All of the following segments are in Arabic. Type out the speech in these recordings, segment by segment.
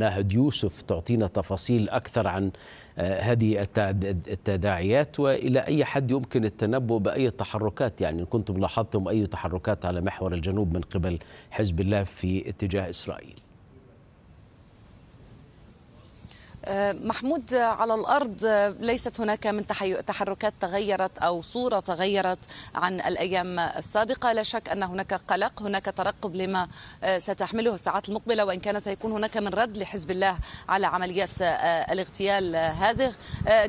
ناهد يوسف تعطينا تفاصيل أكثر عن آه، هذه التداعيات وإلى أي حد يمكن التنبؤ بأي تحركات يعني كنتم لاحظتم أي تحركات على محور الجنوب من قبل حزب الله في اتجاه إسرائيل آه، محمود آه، على الارض آه، ليست هناك من تحركات تغيرت او صوره تغيرت عن الايام السابقه لا شك ان هناك قلق هناك ترقب لما ستحمله الساعات المقبله وان كان سيكون هناك من رد لحزب الله على عمليات الاغتيال هذه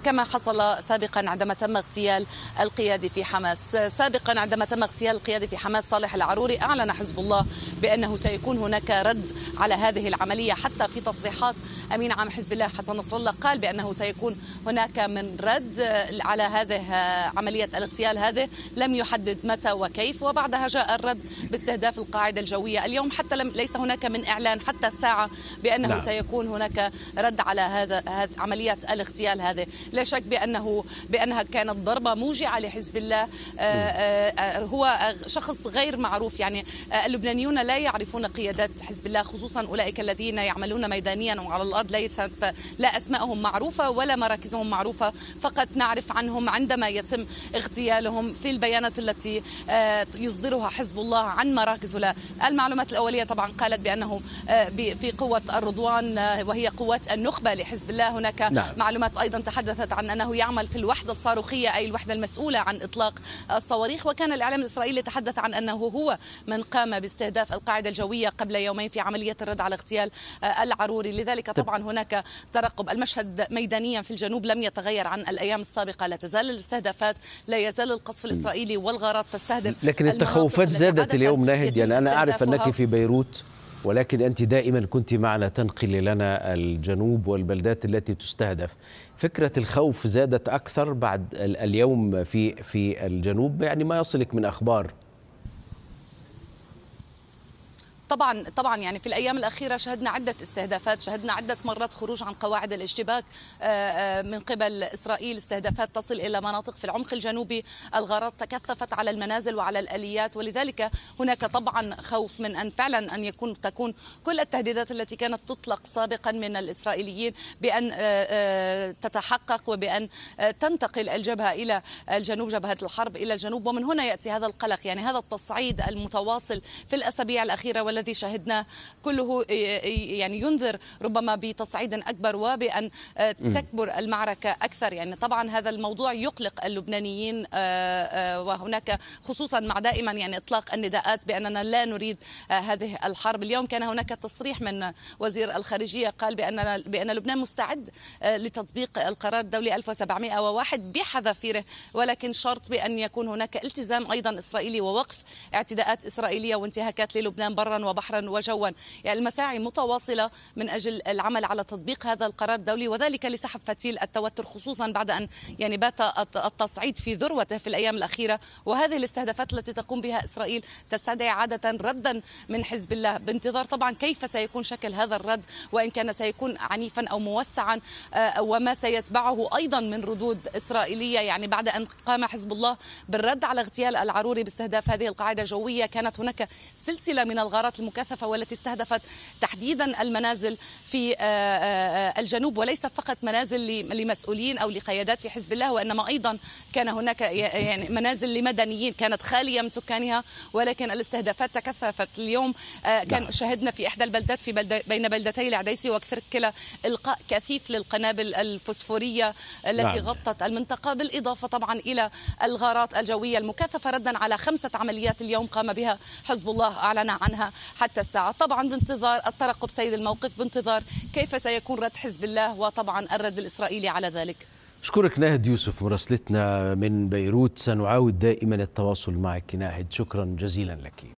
كما حصل سابقا عندما تم اغتيال القيادي في حماس سابقا عندما تم اغتيال القيادي في حماس صالح العروري اعلن حزب الله بانه سيكون هناك رد على هذه العمليه حتى في تصريحات امين عام حزب الله حسن حسن نصر الله قال بأنه سيكون هناك من رد على هذه عملية الاغتيال هذه لم يحدد متى وكيف وبعدها جاء الرد باستهداف القاعدة الجوية اليوم حتى لم ليس هناك من إعلان حتى الساعة بأنه لا. نعم. سيكون هناك رد على هذا عملية الاغتيال هذه لا شك بأنه بأنها كانت ضربة موجعة لحزب الله آه، آه، آه، هو شخص غير معروف يعني اللبنانيون لا يعرفون قيادات حزب الله خصوصا أولئك الذين يعملون ميدانيا وعلى الأرض ليست لا أسمائهم معروفة ولا مراكزهم معروفة فقط نعرف عنهم عندما يتم اغتيالهم في البيانات التي آه، يصدرها حزب الله عن مراكزه المعلومات الأولية طبعا قالت بأنه آه، في قوة الرضوان آه، وهي قوات النخبة لحزب الله هناك نعم. معلومات أيضا تحدثت عن أنه يعمل في الوحدة الصاروخية أي الوحدة المسؤولة عن إطلاق الصواريخ وكان الإعلام الإسرائيلي تحدث عن أنه هو من قام باستهداف القاعدة الجوية قبل يومين في عملية الرد على اغتيال العروري لذلك طيب. طبعا هناك ترى الترقب المشهد ميدانيا في الجنوب لم يتغير عن الأيام السابقة لا تزال الاستهدافات لا يزال القصف الإسرائيلي والغارات تستهدف لكن التخوفات زادت اليوم ناهد يعني أنا أعرف أنك في بيروت ولكن أنت دائما كنت معنا تنقل لنا الجنوب والبلدات التي تستهدف فكرة الخوف زادت أكثر بعد اليوم في في الجنوب يعني ما يصلك من أخبار طبعا طبعا يعني في الايام الاخيره شهدنا عده استهدافات شهدنا عده مرات خروج عن قواعد الاشتباك آه، آه، من قبل اسرائيل استهدافات تصل الى مناطق في العمق الجنوبي الغارات تكثفت على المنازل وعلى الاليات ولذلك هناك طبعا خوف من ان فعلا ان يكون تكون كل التهديدات التي كانت تطلق سابقا من الاسرائيليين بان آه، تتحقق وبان تنتقل الجبهه الى الجنوب جبهه الحرب الى الجنوب ومن هنا ياتي هذا القلق يعني هذا التصعيد المتواصل في الاسابيع الاخيره الذي شاهدناه كله يعني ينذر ربما بتصعيد أكبر وبأن آه، تكبر المعركة أكثر يعني طبعا هذا الموضوع يقلق اللبنانيين آه، آه، وهناك خصوصا مع دائما يعني إطلاق النداءات بأننا لا نريد هذه الحرب اليوم كان هناك تصريح من وزير الخارجية قال بأننا بأن لبنان مستعد لتطبيق القرار الدولي 1701 بحذافيره ولكن شرط بأن يكون هناك التزام أيضا إسرائيلي ووقف اعتداءات إسرائيلية وانتهاكات للبنان برا وبحرا وجوا يعني المساعي متواصلة من أجل العمل على تطبيق هذا القرار الدولي وذلك لسحب فتيل التوتر خصوصا بعد أن يعني بات التصعيد في ذروته في الأيام الأخيرة وهذه الاستهدافات التي تقوم بها إسرائيل تستدعي عادة ردا من حزب الله بانتظار طبعا كيف سيكون شكل هذا الرد وإن كان سيكون عنيفا أو موسعا آه، وما سيتبعه أيضا من ردود إسرائيلية يعني بعد أن قام حزب الله بالرد على اغتيال العروري باستهداف هذه القاعدة الجوية كانت هناك سلسلة من الغارات المكثفة والتي استهدفت تحديدا المنازل في آه، آه، الجنوب وليس فقط منازل لمسؤولين أو لقيادات في حزب الله وإنما أيضا كان هناك يعني منازل لمدنيين كانت خالية من سكانها ولكن الاستهدافات تكثفت اليوم آه، كان نعم. شهدنا في إحدى البلدات في بلد بين بلدتي العديسي وكفركلا إلقاء كثيف للقنابل الفسفورية التي نعم. غطت المنطقة بالإضافة طبعا إلى الغارات الجوية المكثفة ردا على خمسة عمليات اليوم قام بها حزب الله أعلن عنها حتى الساعة طبعا بانتظار الترقب سيد الموقف بانتظار كيف سيكون رد حزب الله وطبعا الرد الإسرائيلي على ذلك أشكرك ناهد يوسف مراسلتنا من بيروت سنعاود دائما التواصل معك ناهد شكرا جزيلا لك